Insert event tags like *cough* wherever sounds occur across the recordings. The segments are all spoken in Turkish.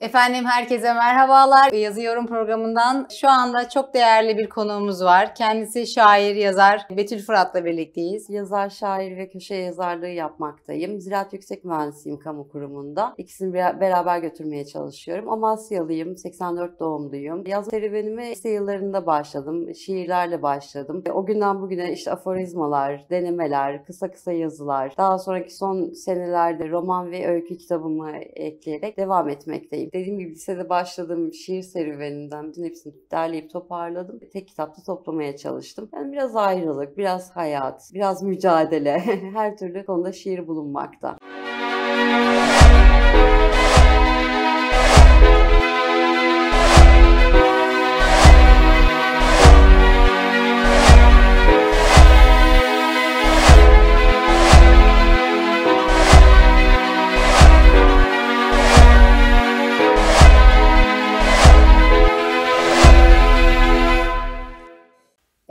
Efendim herkese merhabalar. Yazı Yorum programından şu anda çok değerli bir konuğumuz var. Kendisi şair, yazar Betül Fırat'la birlikteyiz. Yazar, şair ve köşe yazarlığı yapmaktayım. Ziraat Yüksek Mühendisiyim Kamu Kurumu'nda. İkisini beraber götürmeye çalışıyorum. Amasyalıyım, 84 doğumluyum. Yaz serüvenimi lise yıllarında başladım. Şiirlerle başladım. E, o günden bugüne işte aforizmalar, denemeler, kısa kısa yazılar, daha sonraki son senelerde roman ve öykü kitabımı ekleyerek devam etmekteyim dediğim gibi lisede başladığım şiir serüveninden bütün hepsini derleyip toparladım. Tek kitapta toplamaya çalıştım. Yani biraz ayrılık, biraz hayat, biraz mücadele *laughs* her türlü konuda şiir bulunmakta.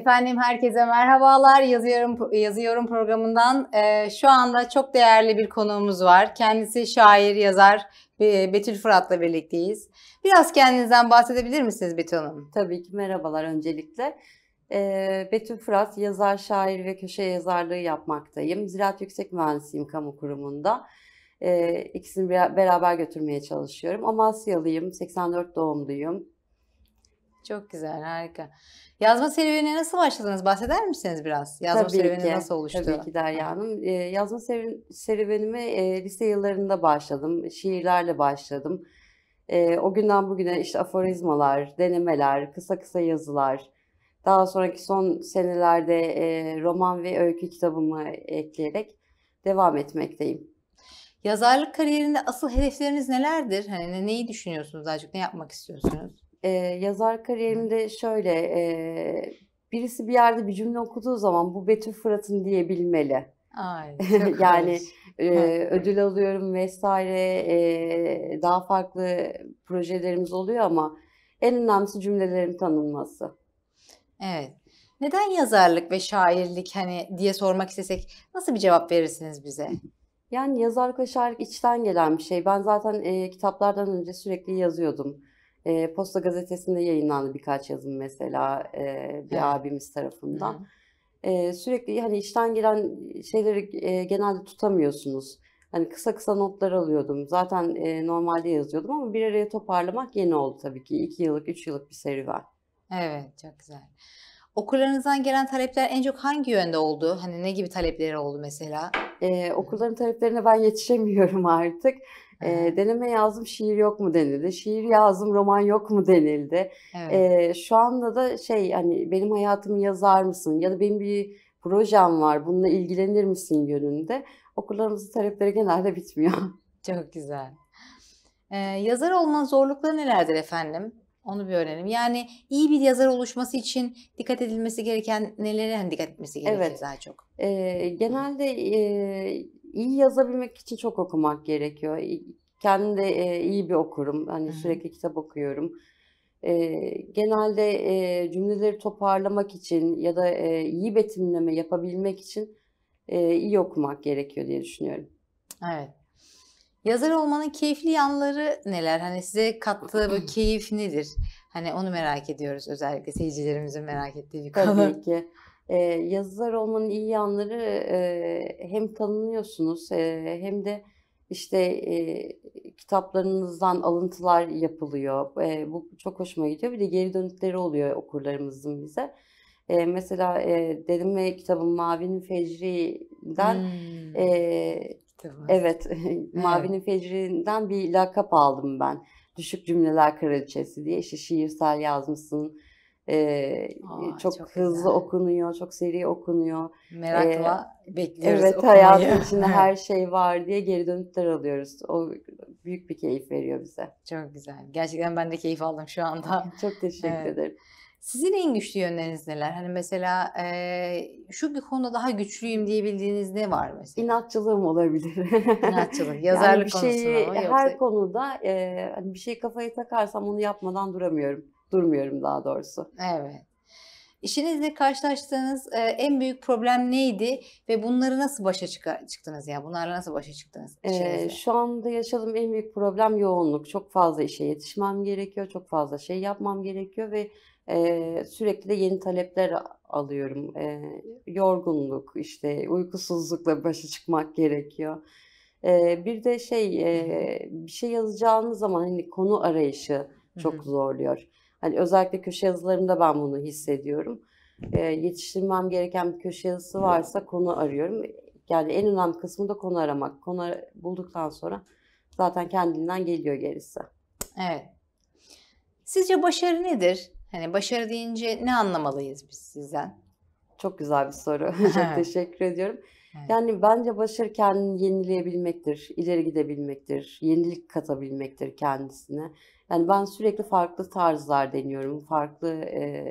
Efendim herkese merhabalar. Yazıyorum Yazıyorum programından e, şu anda çok değerli bir konuğumuz var. Kendisi şair, yazar e, Betül Fırat'la birlikteyiz. Biraz kendinizden bahsedebilir misiniz Betül Hanım? Tabii ki merhabalar öncelikle. E, Betül Fırat yazar, şair ve köşe yazarlığı yapmaktayım. Ziraat Yüksek Mühendisiyim Kamu Kurumu'nda. E, ikisini beraber götürmeye çalışıyorum. Amasyalıyım, 84 doğumluyum. Çok güzel, harika. Yazma serüvenine nasıl başladınız? Bahseder misiniz biraz? Yazma tabii serüveni ki, nasıl oluştu? Tabii ki Derya Hanım. Ee, yazma serüvenime e, lise yıllarında başladım. Şiirlerle başladım. E, o günden bugüne işte aforizmalar, denemeler, kısa kısa yazılar. Daha sonraki son senelerde e, roman ve öykü kitabımı ekleyerek devam etmekteyim. Yazarlık kariyerinde asıl hedefleriniz nelerdir? Hani neyi düşünüyorsunuz Azıcık Ne yapmak istiyorsunuz? e, yazar kariyerimde şöyle e, birisi bir yerde bir cümle okuduğu zaman bu Betül Fırat'ın diyebilmeli. Ay, *laughs* yani e, ödül alıyorum vesaire e, daha farklı projelerimiz oluyor ama en önemlisi cümlelerin tanınması. Evet. Neden yazarlık ve şairlik hani diye sormak istesek nasıl bir cevap verirsiniz bize? Yani yazarlık ve şairlik içten gelen bir şey. Ben zaten e, kitaplardan önce sürekli yazıyordum. E, Posta Gazetesi'nde yayınlandı birkaç yazım mesela e, bir Hı. abimiz tarafından. E, sürekli hani işten gelen şeyleri e, genelde tutamıyorsunuz. Hani kısa kısa notlar alıyordum. Zaten e, normalde yazıyordum ama bir araya toparlamak yeni oldu tabii ki. İki yıllık, üç yıllık bir serüven. Evet, çok güzel. Okullarınızdan gelen talepler en çok hangi yönde oldu? Hani ne gibi talepleri oldu mesela? Ee, okulların taleplerine ben yetişemiyorum *laughs* artık. E, deneme yazdım şiir yok mu denildi. Şiir yazdım roman yok mu denildi. Evet. E, şu anda da şey hani benim hayatımı yazar mısın ya da benim bir projem var bununla ilgilenir misin yönünde. Okullarımızın talepleri genelde *laughs* bitmiyor. Çok güzel. Ee, yazar olmanın zorlukları nelerdir efendim? Onu bir öğrenelim. Yani iyi bir yazar oluşması için dikkat edilmesi gereken nelere hani, dikkat etmesi gerekir evet. daha çok? Ee, genelde e, iyi yazabilmek için çok okumak gerekiyor. Kendim de e, iyi bir okurum. Hani Hı-hı. sürekli kitap okuyorum. E, genelde e, cümleleri toparlamak için ya da e, iyi betimleme yapabilmek için e, iyi okumak gerekiyor diye düşünüyorum. Evet. Yazar olmanın keyifli yanları neler? Hani size kattığı bu *clears throat* keyif nedir? Hani onu merak ediyoruz özellikle seyircilerimizin merak ettiği bir konu. Tabii ki. E, yazar olmanın iyi yanları e, hem tanınıyorsunuz e, hem de işte e, kitaplarınızdan alıntılar yapılıyor. E, bu çok hoşuma gidiyor. Bir de geri dönükleri oluyor okurlarımızın bize. E, mesela e, dedime kitabım Mavi'nin Fecri'den hmm. e, *laughs* evet Mavi'nin Fecri'den bir lakap aldım ben. Düşük Cümleler Kraliçesi diye işte şiirsel yazmışsın ee, Aa, çok, çok hızlı güzel. okunuyor, çok seri okunuyor. Merakla ee, bekliyoruz Evet okumayı. hayatın içinde *laughs* her şey var diye geri dönütler alıyoruz. O büyük bir keyif veriyor bize. Çok güzel. Gerçekten ben de keyif aldım şu anda. *laughs* çok teşekkür evet. ederim. Sizin en güçlü yönleriniz neler? Hani mesela e, şu bir konuda daha güçlüyüm diyebildiğiniz ne var mesela? İnatçılığım olabilir. *laughs* İnatçılık, yazarlık yani konusunda mı? Yoksa... Her konuda e, hani bir şey kafaya takarsam onu yapmadan duramıyorum durmuyorum daha doğrusu. Evet. İşinizle karşılaştığınız e, en büyük problem neydi ve bunları nasıl başa çık- çıktınız ya? Yani? Bunlarla nasıl başa çıktınız? Ee, şu anda yaşadığım en büyük problem yoğunluk. Çok fazla işe yetişmem gerekiyor, çok fazla şey yapmam gerekiyor ve e, sürekli de yeni talepler alıyorum. E, yorgunluk, işte uykusuzlukla başa çıkmak gerekiyor. E, bir de şey, e, bir şey yazacağınız zaman hani konu arayışı çok Hı-hı. zorluyor. Hani özellikle köşe yazılarımda ben bunu hissediyorum. E, yetiştirmem gereken bir köşe yazısı varsa konu arıyorum. Yani en önemli kısmı da konu aramak. Konu bulduktan sonra zaten kendinden geliyor gerisi. Evet. Sizce başarı nedir? Hani başarı deyince ne anlamalıyız biz sizden? Çok güzel bir soru. *laughs* Çok teşekkür ediyorum. Evet. Yani bence başarı kendini yenileyebilmektir, ileri gidebilmektir, yenilik katabilmektir kendisine. Yani ben sürekli farklı tarzlar deniyorum. Farklı e,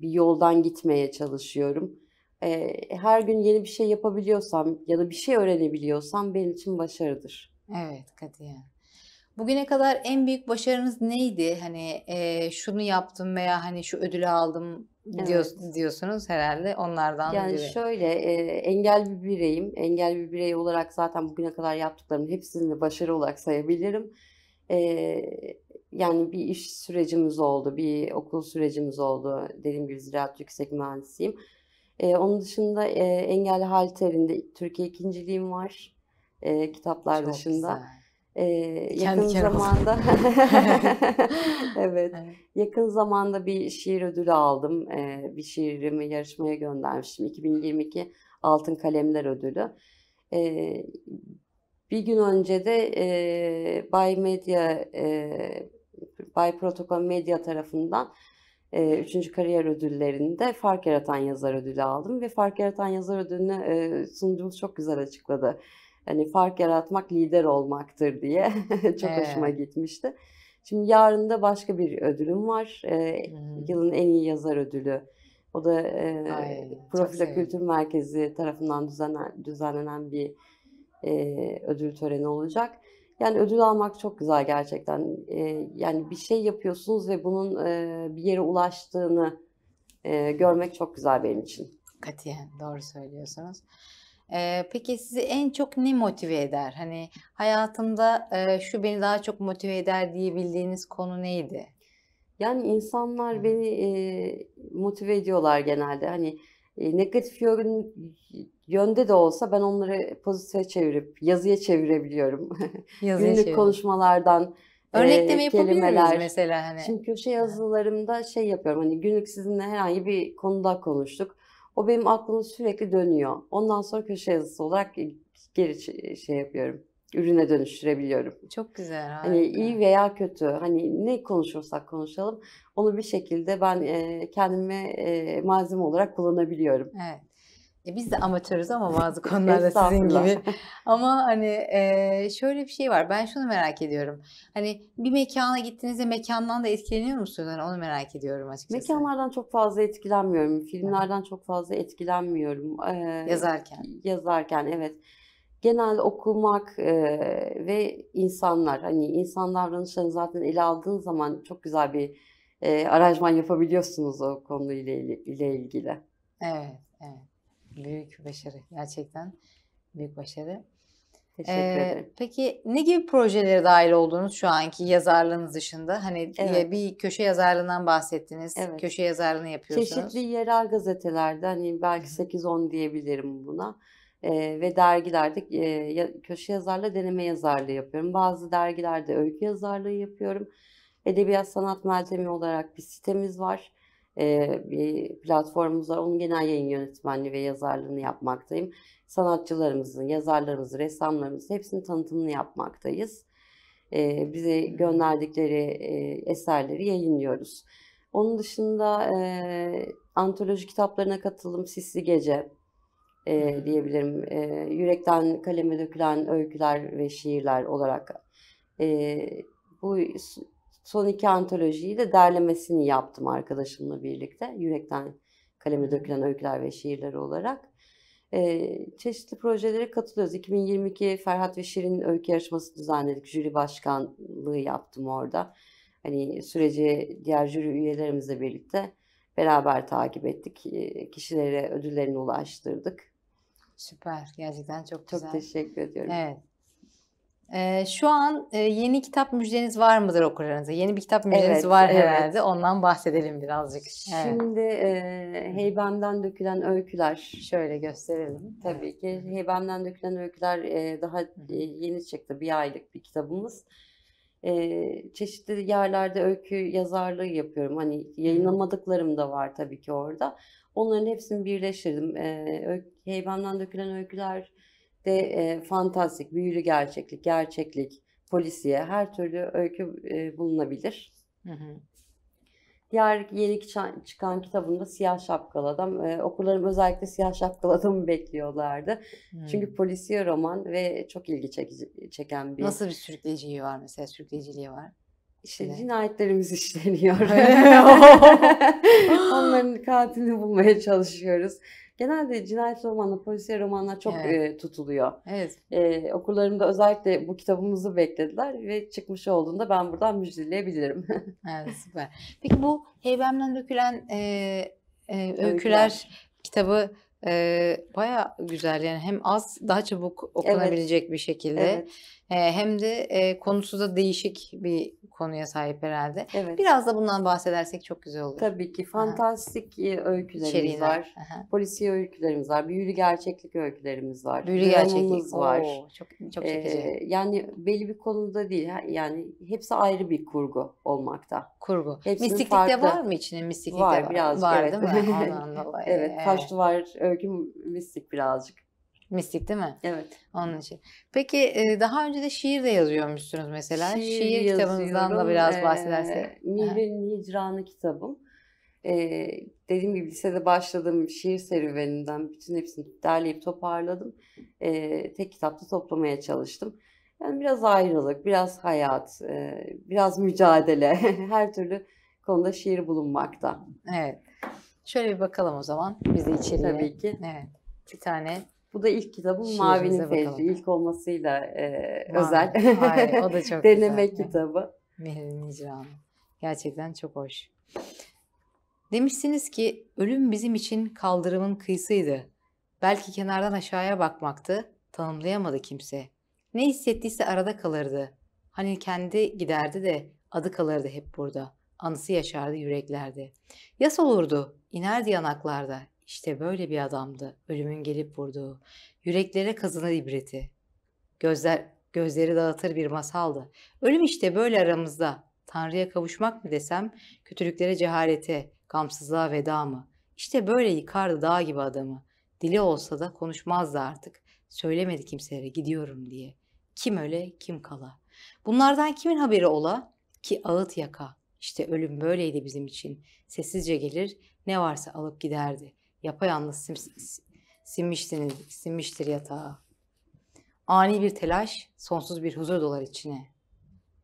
bir yoldan gitmeye çalışıyorum. E, her gün yeni bir şey yapabiliyorsam ya da bir şey öğrenebiliyorsam benim için başarıdır. Evet Kadiye. Bugüne kadar en büyük başarınız neydi? Hani e, şunu yaptım veya hani şu ödülü aldım diyor, evet. diyorsunuz herhalde onlardan yani biri. şöyle e, engel bir bireyim. Engel bir birey olarak zaten bugüne kadar yaptıklarımın hepsini de başarı olarak sayabilirim. E, yani bir iş sürecimiz oldu, bir okul sürecimiz oldu. Dediğim gibi ziraat yüksek mühendisiyim. Ee, onun dışında e, engelli terinde Türkiye ikinciliğim var e, kitaplar Çok dışında. Güzel. Ee, e, Kendi yakın zamanda *laughs* evet. evet yakın zamanda bir şiir ödülü aldım ee, bir şiirimi yarışmaya göndermiştim 2022 Altın Kalemler Ödülü ee, bir gün önce de e, Bay Medya e, Bay Protokol Medya tarafından e, 3. Kariyer Ödülleri'nde Fark Yaratan Yazar Ödülü aldım ve Fark Yaratan Yazar Ödülü'nü e, çok güzel açıkladı. Hani fark yaratmak lider olmaktır diye *laughs* çok evet. hoşuma gitmişti. Şimdi yarın da başka bir ödülüm var. hmm. Yılın en iyi yazar ödülü. O da e, Ay, Kültür Merkezi tarafından düzenlen, düzenlenen bir e, ödül töreni olacak. Yani ödül almak çok güzel gerçekten. E, yani bir şey yapıyorsunuz ve bunun e, bir yere ulaştığını e, görmek çok güzel benim için. Katiyen doğru söylüyorsunuz. Ee, peki sizi en çok ne motive eder? Hani hayatımda e, şu beni daha çok motive eder diyebildiğiniz konu neydi? Yani insanlar beni e, motive ediyorlar genelde. Hani negatif yön, yönde de olsa ben onları pozitife çevirip yazıya çevirebiliyorum. *laughs* Yazıya Günlük çevirin. konuşmalardan Örnekleme e, kelimeler. mesela hani. Şimdi köşe yazılarımda şey yapıyorum hani günlük sizinle herhangi bir konuda konuştuk. O benim aklımda sürekli dönüyor. Ondan sonra köşe yazısı olarak geri şey yapıyorum ürüne dönüştürebiliyorum. Çok güzel. Hani harika. Hani iyi veya kötü hani ne konuşursak konuşalım onu bir şekilde ben e, kendime e, malzeme olarak kullanabiliyorum. Evet. E biz de amatörüz ama bazı konularda *laughs* sizin gibi. Ama hani e, şöyle bir şey var. Ben şunu merak ediyorum. Hani bir mekana gittiğinizde mekandan da etkileniyor musunuz? Yani onu merak ediyorum açıkçası. Mekanlardan çok fazla etkilenmiyorum. Filmlerden evet. çok fazla etkilenmiyorum. Ee, yazarken. Yazarken evet genel okumak e, ve insanlar hani insan davranışlarını zaten ele aldığın zaman çok güzel bir e, aranjman yapabiliyorsunuz o konu ile ilgili. Evet, evet. Büyük başarı gerçekten. Büyük başarı. Teşekkür ee, ederim. Peki ne gibi projelere dahil oldunuz şu anki yazarlığınız dışında? Hani evet. bir köşe yazarlığından bahsettiniz. Evet. Köşe yazarlığını yapıyorsunuz. Çeşitli yerel gazetelerde hani belki 8-10 diyebilirim buna e, ve dergilerde e, köşe yazarla deneme yazarlığı yapıyorum. Bazı dergilerde öykü yazarlığı yapıyorum. Edebiyat sanat malzemi olarak bir sitemiz var. E, bir platformumuz var. Onun genel yayın yönetmenliği ve yazarlığını yapmaktayım. Sanatçılarımızın, yazarlarımızın, ressamlarımızın hepsinin tanıtımını yapmaktayız. E, bize gönderdikleri e, eserleri yayınlıyoruz. Onun dışında e, antoloji kitaplarına katıldım. Sisli Gece, e, diyebilirim. E, yürekten kaleme dökülen öyküler ve şiirler olarak e, bu son iki antolojiyi de derlemesini yaptım arkadaşımla birlikte. Yürekten kaleme dökülen öyküler ve şiirleri olarak. E, çeşitli projelere katılıyoruz. 2022 Ferhat ve Şirin öykü yarışması düzenledik. Jüri başkanlığı yaptım orada. Hani süreci diğer jüri üyelerimizle birlikte beraber takip ettik. E, kişilere ödüllerini ulaştırdık. Süper. Gerçekten çok güzel. Çok teşekkür ediyorum. Evet. Ee, şu an e, yeni kitap müjdeniz var mıdır okurlarınıza? Yeni bir kitap müjdeniz evet, var evet. herhalde. Ondan bahsedelim birazcık. Evet. Şimdi e, Heybem'den Dökülen Öyküler. Şöyle gösterelim. Tabii ki Heybem'den Dökülen Öyküler e, daha e, yeni çıktı. Bir aylık bir kitabımız. E, çeşitli yerlerde öykü yazarlığı yapıyorum. Hani yayınlamadıklarım da var tabii ki orada. Onların hepsini birleştirdim. E, ee, Heyban'dan dökülen öyküler de e, fantastik, büyülü gerçeklik, gerçeklik, polisiye her türlü öykü e, bulunabilir. Hı hı. Diğer yeni çıkan kitabımda Siyah Şapkalı Adam. E, okurlarım özellikle Siyah Şapkalı Adam'ı bekliyorlardı. Hmm. Çünkü polisiye roman ve çok ilgi çekici, çeken bir... Nasıl bir sürükleyiciliği var mesela? Sürükleyiciliği var. İşte evet. cinayetlerimiz *laughs* işleniyor. *laughs* Onların *laughs* katilini bulmaya çalışıyoruz. Genelde cinayet romanı, polisiye romanlar çok evet. tutuluyor. Evet. E, okurlarımda özellikle bu kitabımızı beklediler ve çıkmış olduğunda ben buradan müjdeleyebilirim. evet süper. Peki bu Heybem'den dökülen e, e, öyküler, öyküler kitabı e, baya güzel yani hem az daha çabuk okunabilecek evet. bir şekilde. Evet hem de konusu da değişik bir konuya sahip herhalde. Evet. Biraz da bundan bahsedersek çok güzel olur. Tabii ki. Fantastik Aha. öykülerimiz İçeriğine. var. Aha. Polisi öykülerimiz var. Büyülü gerçeklik öykülerimiz var. Büyülü gerçeklik var. Oo, çok çok çekici. Ee, yani belli bir konuda değil. Yani hepsi ayrı bir kurgu olmakta. Kurgu. Hepsinin mistiklik farklı. de var mı içinde? Mistiklik var, de var. Birazcık, var evet. değil mi? *laughs* evet. Taş duvar öykü mistik birazcık mistik değil mi? Evet. Onun için. Peki e, daha önce de şiir de yazıyormuşsunuz mesela. Şiir, şiir kitabınızdan da biraz ee, bahsedersek. Nil'in Hicranı kitabım. Ee, dediğim gibi lisede başladığım şiir serüveninden bütün hepsini derleyip toparladım. Ee, tek kitapta toplamaya çalıştım. Yani biraz ayrılık, biraz hayat, e, biraz mücadele, *laughs* her türlü konuda şiir bulunmakta. Evet. Şöyle bir bakalım o zaman bizi içeriye. Tabii ki. Evet. Bir tane bu da ilk kitabım Şiirimize Mavi'nin Fevzi. İlk olmasıyla e, Mavi. özel. *laughs* Hayır, o da çok *laughs* Deneme güzel. kitabı. Mehrin Hicran. Gerçekten çok hoş. Demişsiniz ki ölüm bizim için kaldırımın kıyısıydı. Belki kenardan aşağıya bakmaktı. Tanımlayamadı kimse. Ne hissettiyse arada kalırdı. Hani kendi giderdi de adı kalırdı hep burada. Anısı yaşardı yüreklerde. Yas olurdu, inerdi yanaklarda, işte böyle bir adamdı ölümün gelip vurduğu. Yüreklere kazınan ibreti. Gözler, gözleri dağıtır bir masaldı. Ölüm işte böyle aramızda. Tanrı'ya kavuşmak mı desem, kötülüklere cehalete, gamsızlığa veda mı? İşte böyle yıkardı dağ gibi adamı. Dili olsa da konuşmazdı artık. Söylemedi kimselere gidiyorum diye. Kim öle, kim kala. Bunlardan kimin haberi ola ki ağıt yaka. İşte ölüm böyleydi bizim için. Sessizce gelir, ne varsa alıp giderdi. Yapayalnız sim, sinmiştiniz, sinmiştir yatağa. Ani bir telaş, sonsuz bir huzur dolar içine.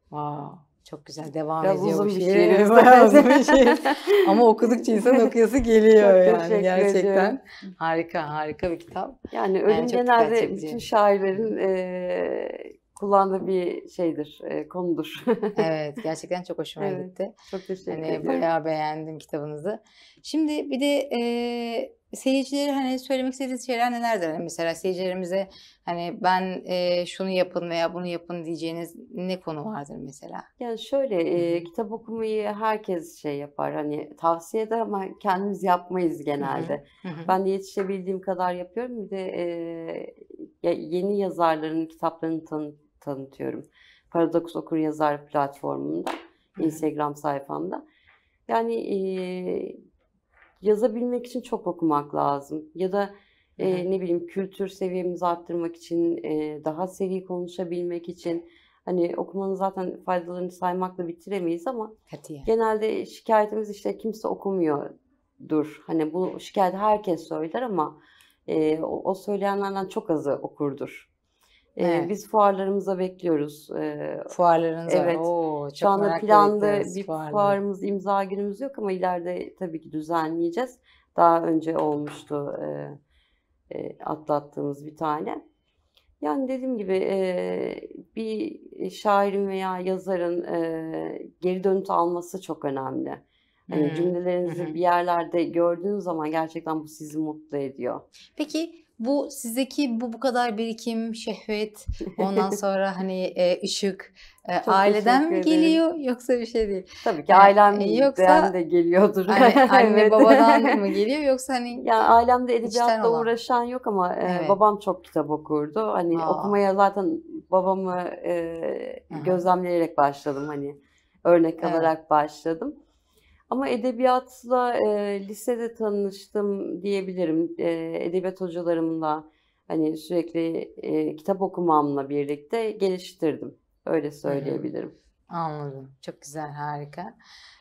Wow, çok güzel devam Biraz ediyor uzun bu şiir. Şey. *laughs* Bayağı uzun bir şey. *laughs* Ama okudukça insan *laughs* okuyası geliyor çok yani gerçekten. Harika harika bir kitap. Yani ölüm yani genelde bütün şairlerin e, kullandığı bir şeydir, e, konudur. *laughs* evet, gerçekten çok hoşuma evet, gitti. Çok teşekkür hani ederim. Bayağı beğendim kitabınızı. Şimdi bir de e, seyircilere hani söylemek istediğiniz şeyler nelerdir? Hani mesela seyircilerimize hani ben e, şunu yapın veya bunu yapın diyeceğiniz ne konu vardır mesela? Yani şöyle e, kitap okumayı herkes şey yapar hani tavsiye eder ama kendimiz yapmayız genelde. ben de yetişebildiğim kadar yapıyorum. Bir de e, yeni yazarların kitaplarını tanıtıp tanıtıyorum. Paradoks Okur Yazar platformunda, Instagram sayfamda. Yani e, yazabilmek için çok okumak lazım. Ya da e, ne bileyim kültür seviyemizi arttırmak için, e, daha seri konuşabilmek için. Hani okumanın zaten faydalarını saymakla bitiremeyiz ama Katiye. genelde şikayetimiz işte kimse okumuyordur. Hani bu şikayet herkes söyler ama e, o, o söyleyenlerden çok azı okurdur. Ee, Biz fuarlarımıza bekliyoruz. Ee, Fuarlarınız evet. var. Oo, çok Şu anda planda bir fuarlar. fuarımız, imza günümüz yok ama ileride tabii ki düzenleyeceğiz. Daha önce olmuştu e, e, atlattığımız bir tane. Yani dediğim gibi e, bir şairin veya yazarın e, geri dönüt alması çok önemli. Hani hmm. cümlelerinizi hmm. bir yerlerde gördüğünüz zaman gerçekten bu sizi mutlu ediyor. Peki bu sizdeki bu bu kadar birikim, şehvet, ondan *laughs* sonra hani e, ışık e, aileden mi geliyor yoksa bir şey değil. Tabii ki e, ailem yani, yoksa de geliyordur. Hani *laughs* anne babadan mı *laughs* geliyor yoksa hani Ya yani ailemde edebiyatla uğraşan yok ama e, evet. babam çok kitap okurdu. Hani Aa. okumaya zaten babamı e, gözlemleyerek başladım hani örnek Aha. alarak başladım. Ama edebiyatla e, lisede tanıştım diyebilirim. E, edebiyat hocalarımla hani sürekli e, kitap okumamla birlikte geliştirdim. Öyle söyleyebilirim. Hı-hı. Anladım. Çok güzel, harika.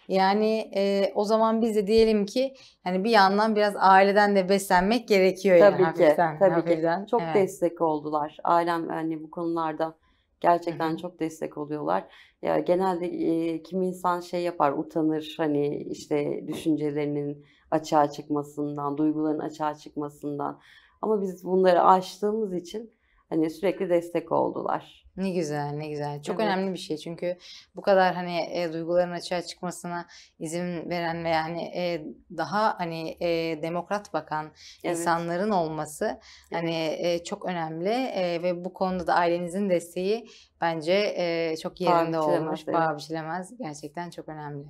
Yani e, o zaman biz de diyelim ki hani bir yandan biraz aileden de beslenmek gerekiyor tabii yani ki, hafiften. Tabii hafiften. ki. Çok evet. destek oldular. Ailem hani bu konularda Gerçekten çok destek oluyorlar. Ya genelde e, kim insan şey yapar, utanır hani işte düşüncelerinin açığa çıkmasından, duyguların açığa çıkmasından. Ama biz bunları açtığımız için hani sürekli destek oldular. Ne güzel, ne güzel. Çok evet. önemli bir şey çünkü bu kadar hani e, duyguların açığa çıkmasına izin veren ve yani e, daha hani e, demokrat bakan evet. insanların olması hani, evet. hani e, çok önemli e, ve bu konuda da ailenizin desteği bence e, çok yerinde olmuş. Bağ biçilemez. Gerçekten çok önemli.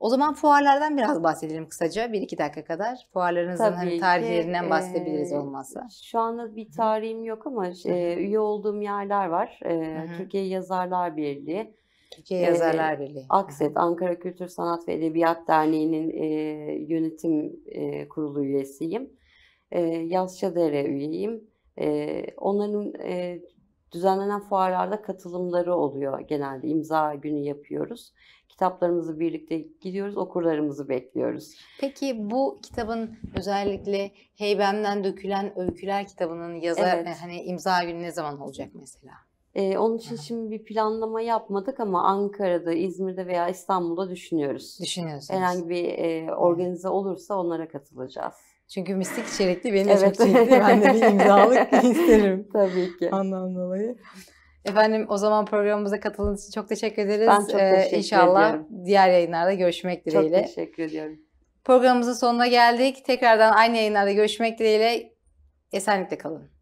O zaman fuarlardan biraz bahsedelim kısaca. bir iki dakika kadar. Fuarlarınızın hani tarihlerinden ki, bahsedebiliriz e, olmazsa. Şu anda bir tarihim yok ama e, üye olduğum yerler var. E, Türkiye Yazarlar Birliği. Türkiye Yazarlar e, Birliği. Akset, Ankara Kültür Sanat ve Edebiyat Derneği'nin e, yönetim e, kurulu üyesiyim. E, Yazçadere üyeyim. E, onların e, düzenlenen fuarlarda katılımları oluyor genelde. imza günü yapıyoruz kitaplarımızı birlikte gidiyoruz, okurlarımızı bekliyoruz. Peki bu kitabın özellikle Heybem'den Dökülen Öyküler kitabının yazar evet. E, hani imza günü ne zaman olacak mesela? Ee, onun için Aha. şimdi bir planlama yapmadık ama Ankara'da, İzmir'de veya İstanbul'da düşünüyoruz. Düşünüyorsunuz. Herhangi bir e, organize olursa onlara katılacağız. Çünkü mistik içerikli beni evet. çok çekti. Ben de bir *laughs* imzalık isterim. Tabii ki. Anlam dolayı. Efendim o zaman programımıza katıldığınız için çok teşekkür ederiz. Ben çok ee, teşekkür ee, inşallah ediyorum. diğer yayınlarda görüşmek dileğiyle. Çok teşekkür ediyorum. Programımızın sonuna geldik. Tekrardan aynı yayınlarda görüşmek dileğiyle. Esenlikle kalın.